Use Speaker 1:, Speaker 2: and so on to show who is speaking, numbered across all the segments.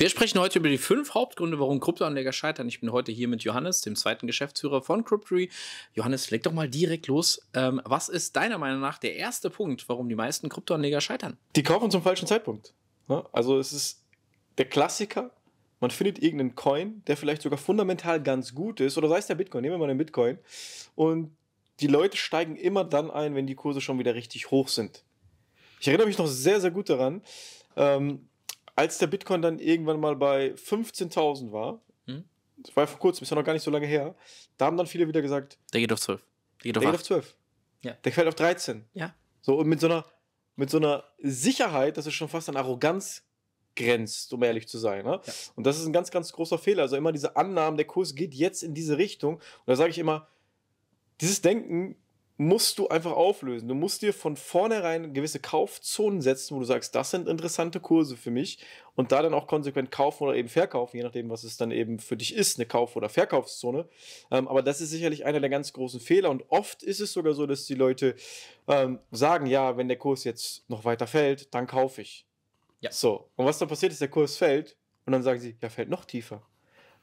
Speaker 1: Wir sprechen heute über die fünf Hauptgründe, warum Kryptoanleger scheitern. Ich bin heute hier mit Johannes, dem zweiten Geschäftsführer von Cryptory. Johannes, leg doch mal direkt los. Ähm, was ist deiner Meinung nach der erste Punkt,
Speaker 2: warum die meisten Kryptoanleger scheitern? Die kaufen zum falschen Zeitpunkt. Ne? Also es ist der Klassiker. Man findet irgendeinen Coin, der vielleicht sogar fundamental ganz gut ist, oder sei es der Bitcoin, nehmen wir mal den Bitcoin. Und die Leute steigen immer dann ein, wenn die Kurse schon wieder richtig hoch sind. Ich erinnere mich noch sehr, sehr gut daran. Ähm, als der Bitcoin dann irgendwann mal bei 15.000 war, hm? das war ja vor kurzem, ist ja noch gar nicht so lange her, da haben dann viele wieder gesagt: Der geht auf 12. Der geht auf, der geht auf 12. Ja. Der fällt auf 13. Ja. So, und mit so, einer, mit so einer Sicherheit, dass es schon fast an Arroganz grenzt, um ehrlich zu sein. Ne? Ja. Und das ist ein ganz, ganz großer Fehler. Also immer diese Annahmen, der Kurs geht jetzt in diese Richtung. Und da sage ich immer, dieses Denken musst du einfach auflösen. Du musst dir von vornherein gewisse Kaufzonen setzen, wo du sagst, das sind interessante Kurse für mich und da dann auch konsequent kaufen oder eben verkaufen, je nachdem, was es dann eben für dich ist, eine Kauf- oder Verkaufszone. Ähm, aber das ist sicherlich einer der ganz großen Fehler und oft ist es sogar so, dass die Leute ähm, sagen, ja, wenn der Kurs jetzt noch weiter fällt, dann kaufe ich. Ja. So, und was dann passiert ist, der Kurs fällt und dann sagen sie, ja, fällt noch tiefer.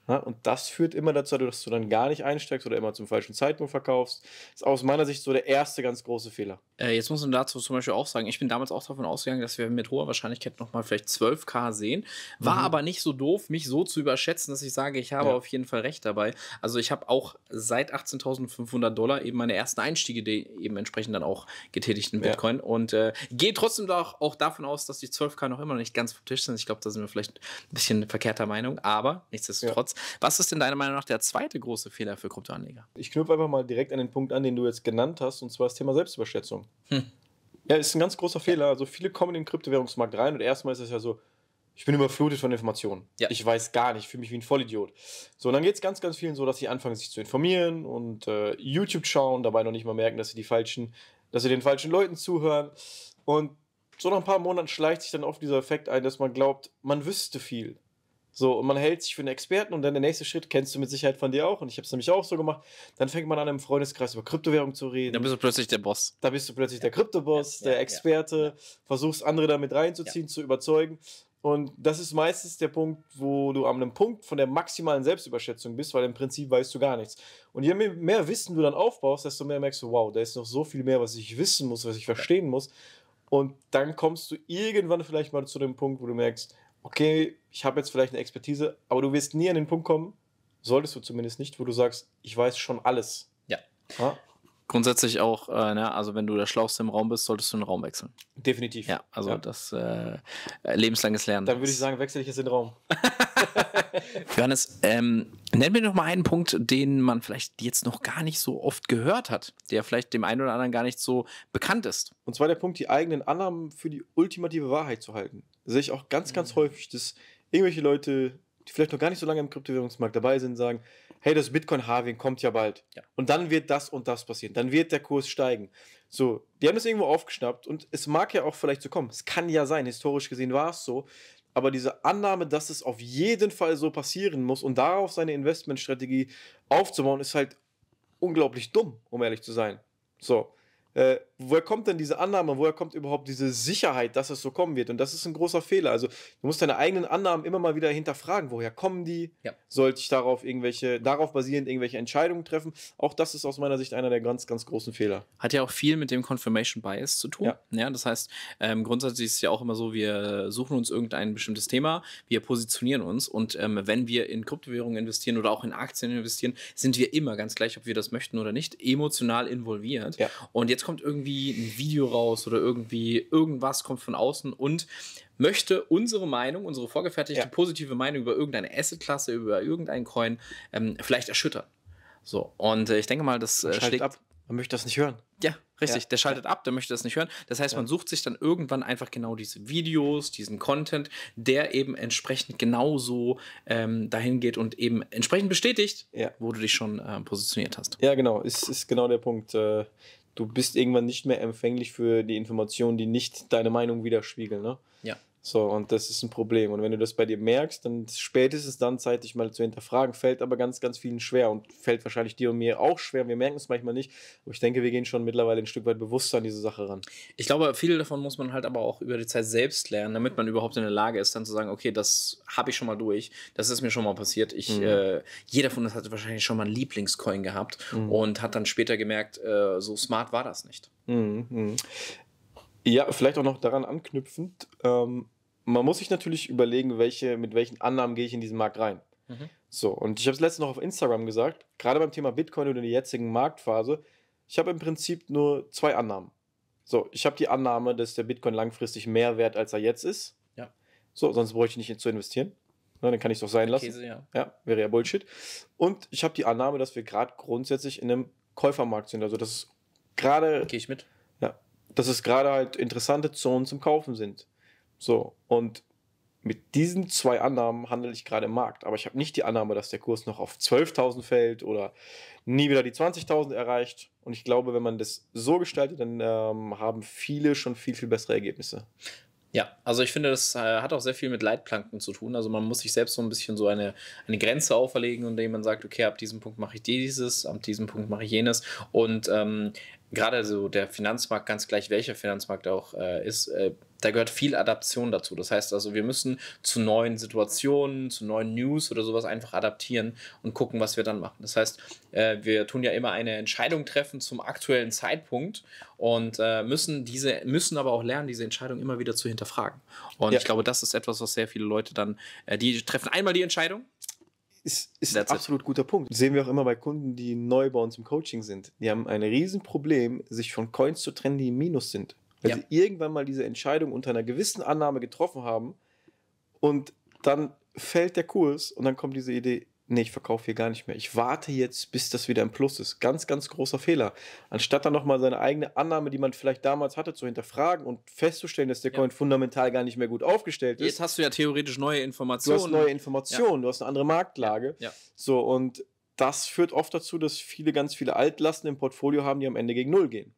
Speaker 2: Ne? Und das führt immer dazu, dass du dann gar nicht einsteigst oder immer zum falschen Zeitpunkt verkaufst. Das ist aus meiner Sicht so der erste ganz große Fehler.
Speaker 1: Äh, jetzt muss man dazu zum Beispiel auch sagen, ich bin damals auch davon ausgegangen, dass wir mit hoher Wahrscheinlichkeit nochmal vielleicht 12K sehen. War mhm. aber nicht so doof, mich so zu überschätzen, dass ich sage, ich habe ja. auf jeden Fall recht dabei. Also ich habe auch seit 18.500 Dollar eben meine ersten Einstiege die eben entsprechend dann auch getätigt in Bitcoin. Ja. Und äh, gehe trotzdem doch auch davon aus, dass die 12K noch immer noch nicht ganz vom Tisch sind. Ich glaube, da sind wir vielleicht ein bisschen
Speaker 2: verkehrter Meinung,
Speaker 1: aber nichtsdestotrotz. Ja. Was ist denn deiner Meinung nach der zweite große Fehler für Kryptoanleger?
Speaker 2: Ich knüpfe einfach mal direkt an den Punkt an, den du jetzt genannt hast, und zwar das Thema Selbstüberschätzung. Hm. Ja, ist ein ganz großer Fehler. Also viele kommen in den Kryptowährungsmarkt rein und erstmal ist es ja so, ich bin überflutet von Informationen. Ja. Ich weiß gar nicht, fühle mich wie ein Vollidiot. So, und dann geht es ganz, ganz vielen so, dass sie anfangen, sich zu informieren und äh, YouTube schauen, dabei noch nicht mal merken, dass sie die falschen, dass sie den falschen Leuten zuhören. Und so nach ein paar Monaten schleicht sich dann oft dieser Effekt ein, dass man glaubt, man wüsste viel. So, und man hält sich für einen Experten und dann der nächste Schritt kennst du mit Sicherheit von dir auch. Und ich habe es nämlich auch so gemacht. Dann fängt man an, im Freundeskreis über Kryptowährung zu reden. Da bist du
Speaker 1: plötzlich der Boss.
Speaker 2: Da bist du plötzlich der Kryptoboss, ja, der Experte, versuchst andere damit reinzuziehen, zu überzeugen. Und das ist meistens der Punkt, wo du an einem Punkt von der maximalen Selbstüberschätzung bist, weil im Prinzip weißt du gar nichts. Und je mehr Wissen du dann aufbaust, desto mehr merkst du, wow, da ist noch so viel mehr, was ich wissen muss, was ich verstehen muss. Und dann kommst du irgendwann vielleicht mal zu dem Punkt, wo du merkst, okay, ich habe jetzt vielleicht eine Expertise, aber du wirst nie an den Punkt kommen, solltest du zumindest nicht, wo du sagst, ich weiß schon alles. Ja. ja?
Speaker 1: Grundsätzlich auch, äh, na, ne, also wenn du der Schlauste im Raum bist, solltest du den Raum wechseln. Definitiv. Ja, also ja. das äh, äh lebenslanges Lernen. Dann würde ich
Speaker 2: sagen, wechsle ich jetzt den Raum.
Speaker 1: Johannes, ähm, nenn mir noch mal einen Punkt, den man vielleicht jetzt
Speaker 2: noch gar nicht so oft gehört hat, der vielleicht dem einen oder anderen gar nicht so bekannt ist. Und zwar der Punkt, die eigenen Annahmen für die ultimative Wahrheit zu halten sehe ich auch ganz, ganz mhm. häufig, dass irgendwelche Leute, die vielleicht noch gar nicht so lange im Kryptowährungsmarkt dabei sind, sagen, hey, das Bitcoin-Halving kommt ja bald. Ja. Und dann wird das und das passieren. Dann wird der Kurs steigen. So, die haben das irgendwo aufgeschnappt und es mag ja auch vielleicht so kommen. Es kann ja sein, historisch gesehen war es so. Aber diese Annahme, dass es auf jeden Fall so passieren muss und darauf seine Investmentstrategie aufzubauen, ist halt unglaublich dumm, um ehrlich zu sein. So äh, woher kommt denn diese Annahme, woher kommt überhaupt diese Sicherheit, dass es so kommen wird? Und das ist ein großer Fehler. Also du musst deine eigenen Annahmen immer mal wieder hinterfragen, woher kommen die? Ja. Sollte ich darauf irgendwelche, darauf basierend irgendwelche Entscheidungen treffen? Auch das ist aus meiner Sicht einer der ganz, ganz großen
Speaker 1: Fehler. Hat ja auch viel mit dem Confirmation Bias zu tun. Ja. ja das heißt, ähm, grundsätzlich ist es ja auch immer so, wir suchen uns irgendein bestimmtes Thema, wir positionieren uns und ähm, wenn wir in Kryptowährungen investieren oder auch in Aktien investieren, sind wir immer ganz gleich, ob wir das möchten oder nicht, emotional involviert. Ja. Und jetzt kommt irgendwie ein Video raus oder irgendwie irgendwas kommt von außen und möchte unsere Meinung, unsere vorgefertigte ja. positive Meinung über irgendeine Asset-Klasse, über irgendeinen Coin ähm, vielleicht erschüttern. So, und äh, ich denke mal, das äh, schlägt. Ab. Man möchte das nicht hören. Ja, richtig. Ja. Der schaltet ab, der möchte das nicht hören. Das heißt, man sucht sich dann irgendwann einfach genau diese Videos, diesen Content, der eben entsprechend genauso ähm, dahin geht und eben entsprechend bestätigt, ja. wo du dich schon äh, positioniert hast.
Speaker 2: Ja, genau. Ist, ist genau der Punkt. Äh, du bist irgendwann nicht mehr empfänglich für die Informationen, die nicht deine Meinung widerspiegeln. Ne? Ja. So, und das ist ein Problem. Und wenn du das bei dir merkst, dann spätestens dann Zeit, dich mal zu hinterfragen. Fällt aber ganz, ganz vielen schwer und fällt wahrscheinlich dir und mir auch schwer. Wir merken es manchmal nicht. Aber ich denke, wir gehen schon mittlerweile ein Stück weit bewusster an diese Sache ran. Ich glaube,
Speaker 1: viel davon muss man halt aber auch über die Zeit selbst lernen, damit man überhaupt in der Lage ist, dann zu sagen, okay, das habe ich schon mal durch, das ist mir schon mal passiert. Ich, mhm. äh, jeder von uns hatte wahrscheinlich schon mal einen Lieblingscoin gehabt mhm. und hat dann später gemerkt, äh, so smart war das nicht.
Speaker 2: Mhm. mhm. Ja, vielleicht auch noch daran anknüpfend. Ähm, man muss sich natürlich überlegen, welche, mit welchen Annahmen gehe ich in diesen Markt rein. Mhm. So, und ich habe es letztens noch auf Instagram gesagt, gerade beim Thema Bitcoin oder in der jetzigen Marktphase, ich habe im Prinzip nur zwei Annahmen. So, ich habe die Annahme, dass der Bitcoin langfristig mehr wert als er jetzt ist. Ja. So, sonst bräuchte ich nicht zu investieren. Na, ne, dann kann ich es doch sein lassen. Käse, ja. ja, wäre ja Bullshit. Und ich habe die Annahme, dass wir gerade grundsätzlich in einem Käufermarkt sind. Also, das ist gerade. Gehe ich mit. Ja. Dass es gerade halt interessante Zonen zum Kaufen sind. So, und mit diesen zwei Annahmen handle ich gerade im Markt. Aber ich habe nicht die Annahme, dass der Kurs noch auf 12.000 fällt oder nie wieder die 20.000 erreicht. Und ich glaube, wenn man das so gestaltet, dann ähm, haben viele schon viel, viel bessere Ergebnisse.
Speaker 1: Ja, also ich finde, das äh, hat auch sehr viel mit Leitplanken zu tun. Also man muss sich selbst so ein bisschen so eine, eine Grenze auferlegen, indem man sagt, okay, ab diesem Punkt mache ich dieses, ab diesem Punkt mache ich jenes. Und ähm, gerade so der Finanzmarkt, ganz gleich welcher Finanzmarkt auch äh, ist, äh, da gehört viel Adaption dazu. Das heißt also, wir müssen zu neuen Situationen, zu neuen News oder sowas einfach adaptieren und gucken, was wir dann machen. Das heißt, äh, wir tun ja immer eine Entscheidung treffen zum aktuellen Zeitpunkt und äh, müssen diese, müssen aber auch lernen, diese Entscheidung immer wieder zu hinterfragen. Und ja. ich glaube, das ist etwas, was sehr viele Leute dann, äh, die treffen einmal die Entscheidung,
Speaker 2: ist, ist ein absolut guter Punkt. sehen wir auch immer bei Kunden, die neu bei uns im Coaching sind. Die haben ein Riesenproblem, sich von Coins zu trennen, die im Minus sind. Weil ja. sie irgendwann mal diese Entscheidung unter einer gewissen Annahme getroffen haben und dann fällt der Kurs und dann kommt diese Idee, nee, ich verkaufe hier gar nicht mehr. Ich warte jetzt, bis das wieder ein Plus ist. Ganz, ganz großer Fehler. Anstatt dann nochmal seine eigene Annahme, die man vielleicht damals hatte, zu hinterfragen und festzustellen, dass der ja. Coin fundamental gar nicht mehr gut aufgestellt ist. Jetzt
Speaker 1: hast du ja theoretisch neue Informationen. Du hast neue Informationen,
Speaker 2: ja. du hast eine andere Marktlage. Ja. So, und das führt oft dazu, dass viele ganz viele Altlasten im Portfolio haben, die am Ende gegen Null gehen.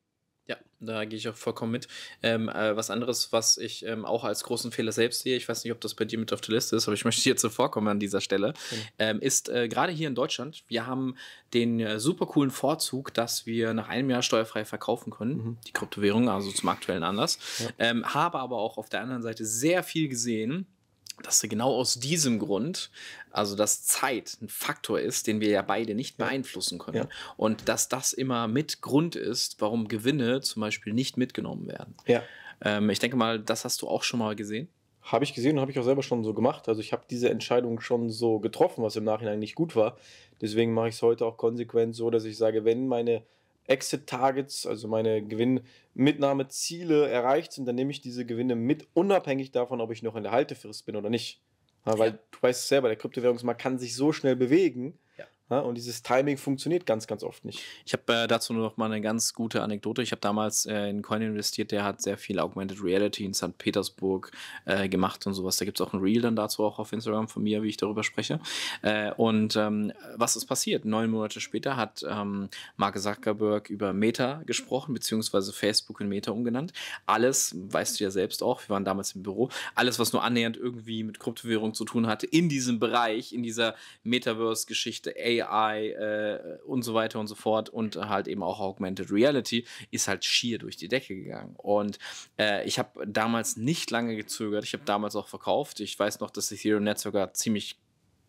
Speaker 1: Ja, da gehe ich auch vollkommen mit. Ähm, äh, was anderes, was ich ähm, auch als großen Fehler selbst sehe, ich weiß nicht, ob das bei dir mit auf der Liste ist, aber ich möchte hier zuvorkommen an dieser Stelle, mhm. ähm, ist äh, gerade hier in Deutschland, wir haben den äh, super coolen Vorzug, dass wir nach einem Jahr steuerfrei verkaufen können, mhm. die Kryptowährung, also zum aktuellen Anlass. Ja. Ähm, habe aber auch auf der anderen Seite sehr viel gesehen, dass du genau aus diesem Grund, also dass Zeit ein Faktor ist, den wir ja beide nicht ja. beeinflussen können ja. und dass das immer mit Grund ist, warum Gewinne zum Beispiel nicht mitgenommen werden.
Speaker 2: Ja. Ähm, ich denke mal, das hast du auch schon mal gesehen. Habe ich gesehen und habe ich auch selber schon so gemacht. Also ich habe diese Entscheidung schon so getroffen, was im Nachhinein nicht gut war. Deswegen mache ich es heute auch konsequent so, dass ich sage, wenn meine Exit-Targets, also meine Gewinnmitnahmeziele erreicht sind, dann nehme ich diese Gewinne mit, unabhängig davon, ob ich noch in der Haltefrist bin oder nicht. Ja, weil ja. du weißt es selber, der Kryptowährungsmarkt kann sich so schnell bewegen ja, ne? und dieses Timing funktioniert ganz, ganz oft nicht.
Speaker 1: Ich habe äh, dazu noch mal eine ganz gute Anekdote. Ich habe damals äh, in Coin investiert, der hat sehr viel Augmented Reality in St. Petersburg äh, gemacht und sowas. Da gibt es auch ein Reel dann dazu auch auf Instagram von mir, wie ich darüber spreche. Äh, und ähm, was ist passiert? Neun Monate später hat ähm, Mark Zuckerberg über Meta gesprochen, beziehungsweise Facebook in Meta umgenannt. Alles, weißt du ja selbst auch, wir waren damals im Büro, alles, was nur annähernd irgendwie mit Kryptowährung zu tun hatte, in diesem Bereich, in dieser Metaverse-Geschichte, AI, AI äh, und so weiter und so fort und halt eben auch Augmented Reality ist halt schier durch die Decke gegangen. Und äh, ich habe damals nicht lange gezögert. Ich habe damals auch verkauft. Ich weiß noch, dass Ethereum Netz sogar ziemlich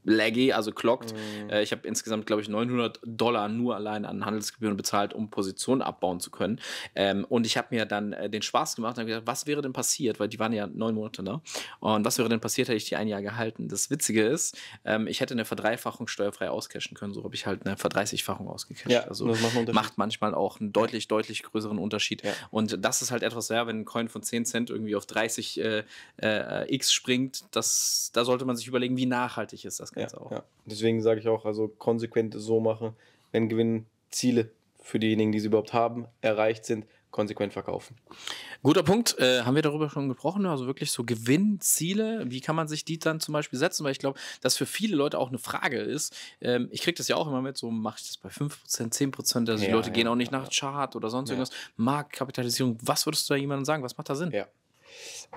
Speaker 1: laggy, also clockt. Mhm. Äh, ich habe insgesamt, glaube ich, 900 Dollar nur allein an Handelsgebühren bezahlt, um Positionen abbauen zu können. Ähm, und ich habe mir dann äh, den Spaß gemacht und gedacht, was wäre denn passiert, weil die waren ja neun Monate da. Ne? Und was wäre denn passiert, hätte ich die ein Jahr gehalten? Das Witzige ist, ähm, ich hätte eine Verdreifachung steuerfrei auscashen können. So habe ich halt eine Verdreißigfachung ausgecasht. Ja, also macht, macht, manchmal auch einen deutlich, deutlich größeren Unterschied. Ja. Und das ist halt etwas, ja, wenn ein Coin von 10 Cent irgendwie auf 30 äh, äh, X springt, das, da sollte man sich überlegen, wie
Speaker 2: nachhaltig ist das das Ganze ja, auch. Ja. Deswegen sage ich auch, also konsequent so machen, wenn Gewinnziele für diejenigen, die sie überhaupt haben, erreicht sind, konsequent verkaufen. Guter Punkt.
Speaker 1: Äh, haben wir darüber schon gesprochen? Also wirklich so Gewinnziele. Wie kann man sich die dann zum Beispiel setzen? Weil ich glaube, dass für viele Leute auch eine Frage ist. Ähm, ich kriege das ja auch immer mit, so mache ich das bei 5%, 10%.
Speaker 2: Also ja, die Leute ja, gehen auch
Speaker 1: nicht ja, nach Chart oder sonst irgendwas. Marktkapitalisierung. Was würdest du da jemandem sagen? Was macht da
Speaker 2: Sinn? Ja.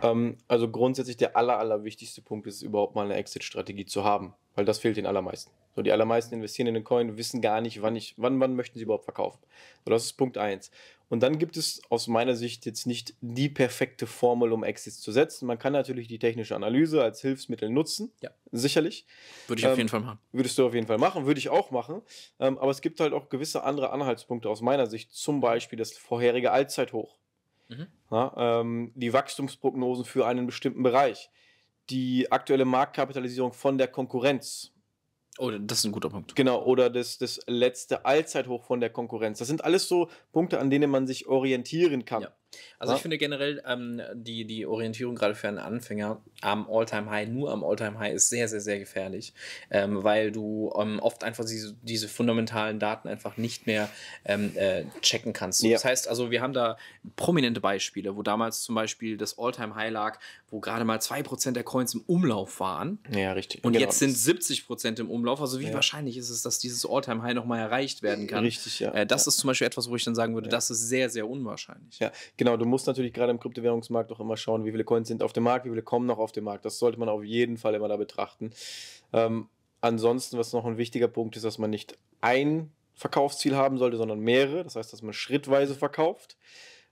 Speaker 2: Ähm, also grundsätzlich der aller, aller wichtigste Punkt ist überhaupt mal eine Exit-Strategie zu haben, weil das fehlt den allermeisten. So, die allermeisten investieren in den Coin, wissen gar nicht, wann, ich, wann, wann möchten sie überhaupt verkaufen. So, das ist Punkt 1. Und dann gibt es aus meiner Sicht jetzt nicht die perfekte Formel, um Exits zu setzen. Man kann natürlich die technische Analyse als Hilfsmittel nutzen, ja. sicherlich. Würde ich auf ähm, jeden Fall machen. Würdest du auf jeden Fall machen, würde ich auch machen. Ähm, aber es gibt halt auch gewisse andere Anhaltspunkte aus meiner Sicht, zum mhm. Beispiel das vorherige Allzeithoch mhm. na, ähm, die Wachstumsprognosen für einen bestimmten Bereich, die aktuelle Marktkapitalisierung von der Konkurrenz. Oh, das ist ein guter Punkt. Genau, oder das, das letzte Allzeithoch von der Konkurrenz. Das sind alles so Punkte, an denen man sich orientieren kann. Ja. Also ja. ich
Speaker 1: finde generell ähm, die, die Orientierung gerade für einen Anfänger am All-Time-High, nur am All-Time-High, ist sehr, sehr, sehr gefährlich, ähm, weil du ähm, oft einfach diese, diese fundamentalen Daten einfach nicht mehr ähm, äh, checken kannst. So, ja. Das heißt also, wir haben da prominente Beispiele, wo damals zum Beispiel das All-Time-High lag, wo gerade mal 2% der Coins im Umlauf waren. Ja, richtig. Und genau. jetzt sind 70% im Umlauf. Also wie ja. wahrscheinlich ist es, dass dieses All-Time-High nochmal erreicht werden kann? Richtig, ja. Äh, das ist
Speaker 2: zum Beispiel etwas, wo ich dann sagen würde, das ist sehr, sehr
Speaker 1: unwahrscheinlich.
Speaker 2: Ja, genau Genau, du musst natürlich gerade im Kryptowährungsmarkt auch immer schauen, wie viele Coins sind auf dem Markt, wie viele kommen noch auf den Markt. Das sollte man auf jeden Fall immer da betrachten. Ähm, ansonsten, was noch ein wichtiger Punkt ist, dass man nicht ein Verkaufsziel haben sollte, sondern mehrere. Das heißt, dass man schrittweise verkauft.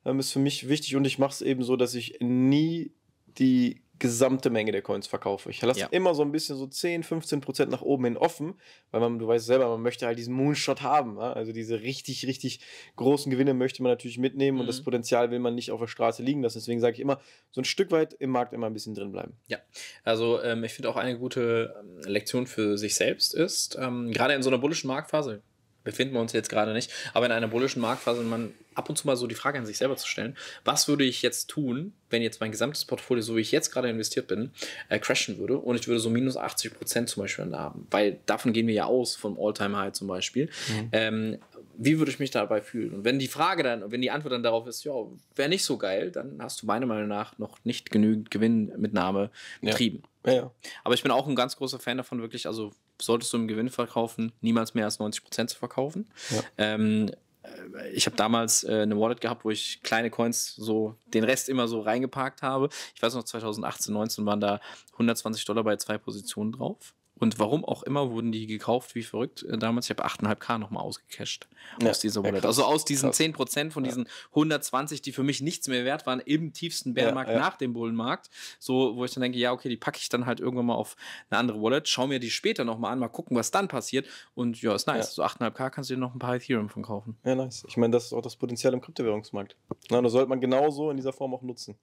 Speaker 2: Ähm, ist für mich wichtig und ich mache es eben so, dass ich nie die gesamte Menge der Coins verkaufe. Ich lasse ja. immer so ein bisschen so 10, 15 Prozent nach oben hin offen, weil man, du weißt selber, man möchte halt diesen Moonshot haben. Ja? Also diese richtig, richtig großen Gewinne möchte man natürlich mitnehmen mhm. und das mhm. Potenzial will man nicht auf der Straße liegen lassen. Deswegen sage ich immer, so ein Stück weit im Markt immer ein bisschen drin bleiben.
Speaker 1: Ja, also ähm, ich finde auch eine gute ähm, Lektion für sich selbst ist, ähm, gerade in so einer bullischen Marktphase, befinden wir uns jetzt gerade nicht, aber in einer bullischen Marktphase und man ab und zu mal so die Frage an sich selber zu stellen, was würde ich jetzt tun, wenn jetzt mein gesamtes Portfolio, so wie ich jetzt gerade investiert bin, äh, crashen würde und ich würde so minus 80 Prozent zum Beispiel haben, weil davon gehen wir ja aus, vom All-Time-High zum Beispiel. Mhm. Ähm, wie würde ich mich dabei fühlen? Und wenn die Frage dann, wenn die Antwort dann darauf ist, ja, wäre nicht so geil, dann hast du meiner Meinung nach noch nicht genügend Gewinnmitnahme betrieben. Ja. Ja, ja. Aber ich bin auch ein ganz großer Fan davon, wirklich, also solltest du im Gewinn verkaufen, niemals mehr als 90 zu verkaufen. Ja. Ähm, äh, ich habe damals äh, eine Wallet gehabt, wo ich kleine Coins so den Rest immer so reingeparkt habe. Ich weiß noch, 2018, 2019 waren da 120 Dollar bei zwei Positionen drauf. Und warum auch immer wurden die gekauft, wie verrückt. Äh, damals, ich habe 8,5K nochmal ausgecasht ja, aus dieser Wallet. Ja, also aus diesen krass. 10% von diesen 120, die für mich nichts mehr wert waren, im tiefsten Bärenmarkt nach dem Bullenmarkt. So, wo ich dann denke, ja, okay, die packe ich dann halt irgendwann mal auf eine andere Wallet, schau mir die später nochmal an, mal gucken, was dann passiert. Und ja, ist nice. So 8,5K kannst du dir noch ein paar Ethereum von
Speaker 2: kaufen. Ja, nice. Ich meine, das ist auch das Potenzial im Kryptowährungsmarkt. Na, das sollte man genauso in dieser Form auch nutzen.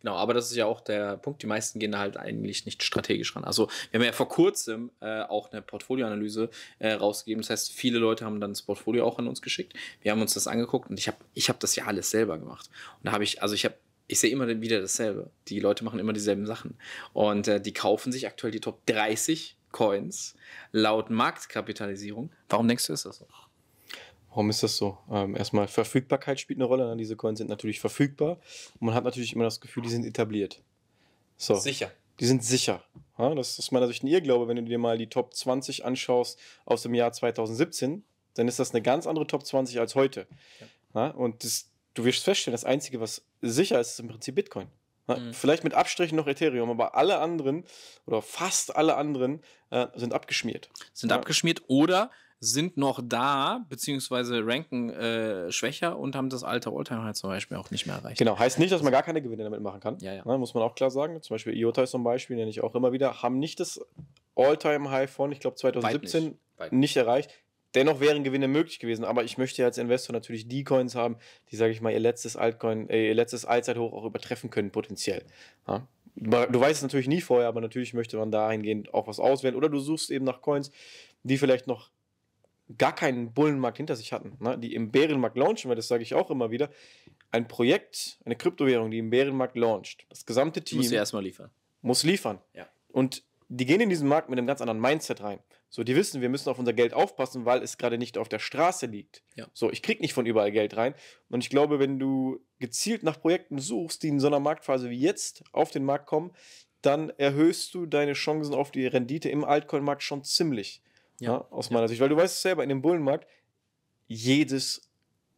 Speaker 1: Genau, aber das ist ja auch der Punkt. Die meisten gehen halt eigentlich nicht strategisch ran. Also, wir haben ja vor kurzem allem äh, auch eine Portfolioanalyse äh, rausgegeben. Das heißt, viele Leute haben dann das Portfolio auch an uns geschickt. Wir haben uns das angeguckt und ich habe ich hab das ja alles selber gemacht. Und da habe ich, also ich habe ich sehe immer wieder dasselbe. Die Leute machen immer dieselben Sachen. Und äh, die kaufen sich aktuell die Top 30 Coins laut Marktkapitalisierung.
Speaker 2: Warum denkst du, ist das so? Warum ist das so? Ähm, erstmal, Verfügbarkeit spielt eine Rolle. Ne? Diese Coins sind natürlich verfügbar. Und man hat natürlich immer das Gefühl, die sind etabliert. So. Sicher die sind sicher. Ja, das ist aus meiner Sicht ein Irrglaube, wenn du dir mal die Top 20 anschaust aus dem Jahr 2017, dann ist das eine ganz andere Top 20 als heute. Ja. und das, du wirst feststellen, das Einzige, was sicher ist, ist im Prinzip Bitcoin. Mhm. Vielleicht mit Abstrichen noch Ethereum, aber alle anderen oder fast alle anderen äh, sind abgeschmiert. Sind ja. abgeschmiert oder sind noch da, beziehungsweise ranken äh,
Speaker 1: schwächer und haben das alte Alltime High zum Beispiel auch nicht mehr erreicht. Genau, heißt
Speaker 2: nicht, dass man gar keine Gewinne damit machen kann. Ja, ja. Ne, muss man auch klar sagen. Zum Beispiel IOTA ist zum Beispiel, nenne ich auch immer wieder, haben nicht das Alltime high von, ich glaube, 2017 nicht. nicht. erreicht. Dennoch wären Gewinne möglich gewesen, aber ich möchte ja als Investor natürlich die Coins haben, die, sage ich mal, ihr letztes Altcoin, äh, ihr letztes Allzeithoch auch übertreffen können, potenziell. Ja? Du weißt es natürlich nie vorher, aber natürlich möchte man dahingehend auch was auswählen. Oder du suchst eben nach Coins, die vielleicht noch gar keinen Bullenmarkt hinter sich hatten, ne? die im Bärenmarkt launchen, weil das sage ich auch immer wieder, ein Projekt, eine Kryptowährung, die im Bärenmarkt launcht, das gesamte Team muss ja erstmal liefern. Muss liefern. Ja. Und die gehen in diesen Markt mit einem ganz anderen Mindset rein. So, die wissen, wir müssen auf unser Geld aufpassen, weil es gerade nicht auf der Straße liegt. Ja. So, ich krieg nicht von überall Geld rein. Und ich glaube, wenn du gezielt nach Projekten suchst, die in so einer Marktphase wie jetzt auf den Markt kommen, dann erhöhst du deine Chancen auf die Rendite im Altcoin-Markt schon ziemlich. Ja. Ne, ja aus meiner ja. Sicht. Weil du weißt es selber, in dem Bullenmarkt, jedes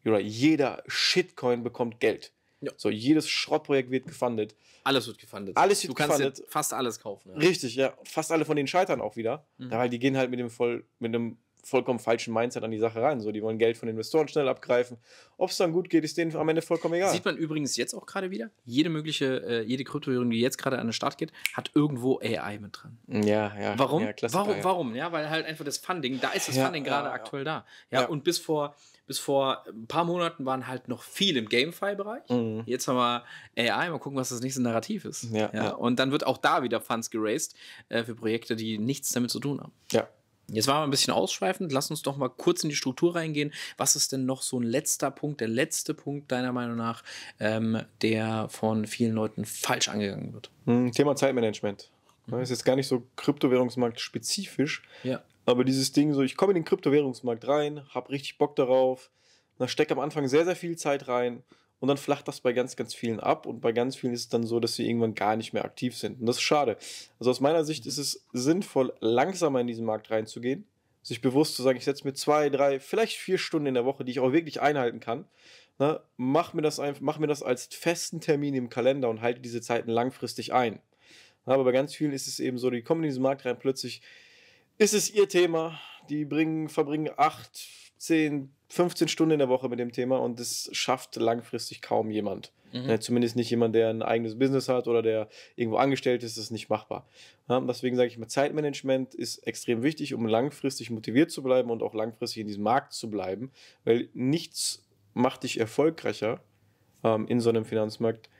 Speaker 2: oder jeder Shitcoin bekommt Geld. Ja. So, jedes Schrottprojekt wird gefundet. Alles wird gefundet. Alles wird du kannst
Speaker 1: fast alles kaufen. Ja. Richtig,
Speaker 2: ja. Fast alle von denen scheitern auch wieder. Mhm. Weil die gehen halt mit dem voll, mit einem vollkommen falschen Mindset an die Sache ran. So, die wollen Geld von Investoren schnell abgreifen. Ob es dann gut geht, ist denen am Ende vollkommen egal. Sieht man übrigens jetzt auch gerade wieder. Jede mögliche,
Speaker 1: äh, jede Kryptowährung, die jetzt gerade an den Start geht, hat irgendwo AI mit dran. Ja, ja. Warum? Ja, warum? Ja. Warum? Ja, weil halt einfach das Funding, da ist das ja, Funding gerade aktuell da. Ja, und bis vor bis vor ein paar Monaten waren halt noch viel im GameFi-Bereich. Mhm. Jetzt haben wir AI, mal gucken, was das nächste Narrativ ist. Ja, ja. Und dann wird auch da wieder Funds geraced äh, für Projekte, die nichts damit zu tun haben. Ja, Jetzt waren wir ein bisschen ausschweifend. Lass uns doch mal kurz in die Struktur reingehen. Was ist denn noch so ein letzter Punkt, der letzte Punkt deiner Meinung nach, ähm, der von vielen
Speaker 2: Leuten falsch angegangen wird? Hm, Thema Zeitmanagement. Mhm. Das ist jetzt gar nicht so Kryptowährungsmarkt spezifisch, ja. aber dieses Ding so, ich komme in den Kryptowährungsmarkt rein, habe richtig Bock darauf, da steckt am Anfang sehr, sehr viel Zeit rein und dann flacht das bei ganz, ganz vielen ab und bei ganz vielen ist es dann so, dass sie irgendwann gar nicht mehr aktiv sind. Und das ist schade. Also aus meiner Sicht ist es sinnvoll, langsamer in diesen Markt reinzugehen, sich bewusst zu sagen, ich setze mir zwei, drei, vielleicht vier Stunden in der Woche, die ich auch wirklich einhalten kann. Ne? Mach, mir das ein, mach mir das als festen Termin im Kalender und halte diese Zeiten langfristig ein. Aber bei ganz vielen ist es eben so, die kommen in diesen Markt rein, plötzlich ist es ihr Thema, die bringen, verbringen acht, 15, 15 Stunden in der Woche mit dem Thema und das schafft langfristig kaum jemand. Mhm. zumindest nicht jemand, der ein eigenes Business hat oder der irgendwo angestellt ist, ist nicht machbar. deswegen sage ich mal, Zeitmanagement ist extrem wichtig, um langfristig motiviert zu bleiben und auch langfristig in diesem Markt zu bleiben, weil nichts macht dich erfolgreicher ähm, in so einem Finanzmarkt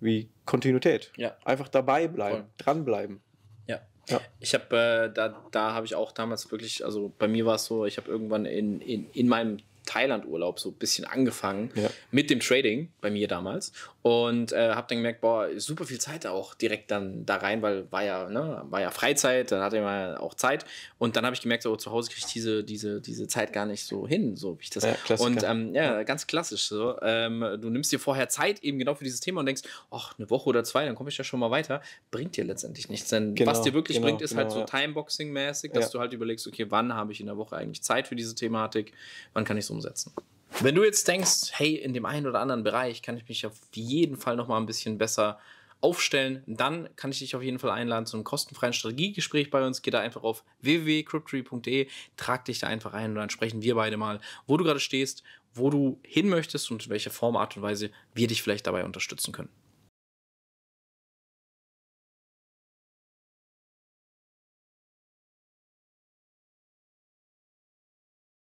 Speaker 2: wie Kontinuität. Ja. Einfach dabei bleiben, Voll. dranbleiben. Ja. Ja.
Speaker 1: Ich habe, äh, da, da habe ich auch damals wirklich, also bei mir war es so, ich habe irgendwann in, in, in meinem Thailand-Urlaub so ein bisschen angefangen ja. mit dem Trading bei mir damals und äh, habe dann gemerkt, boah, super viel Zeit auch direkt dann da rein, weil war ja, ne, war ja Freizeit, dann hatte man auch Zeit und dann habe ich gemerkt, so zu Hause kriege ich diese, diese, diese Zeit gar nicht so hin, so wie ich das. Ja, und ähm, ja, ganz klassisch so. Ähm, du nimmst dir vorher Zeit eben genau für dieses Thema und denkst, ach, eine Woche oder zwei, dann komme ich ja schon mal weiter. Bringt dir letztendlich nichts, denn genau, was dir wirklich genau, bringt, ist halt genau, halt so ja. Timeboxing-mäßig, dass du halt überlegst, okay, wann habe ich in der Woche eigentlich Zeit für diese Thematik, wann kann ich so umsetzen. Wenn du jetzt denkst, hey, in dem einen oder anderen Bereich kann ich mich auf jeden Fall noch mal ein bisschen besser aufstellen, dann kann ich dich auf jeden Fall einladen zu einem kostenfreien Strategiegespräch bei uns. Geh da einfach auf www.cryptree.de, trag dich da einfach ein und dann sprechen wir beide mal, wo du gerade stehst,
Speaker 2: wo du hin möchtest und in welcher Form, Art und Weise wir dich vielleicht dabei unterstützen können.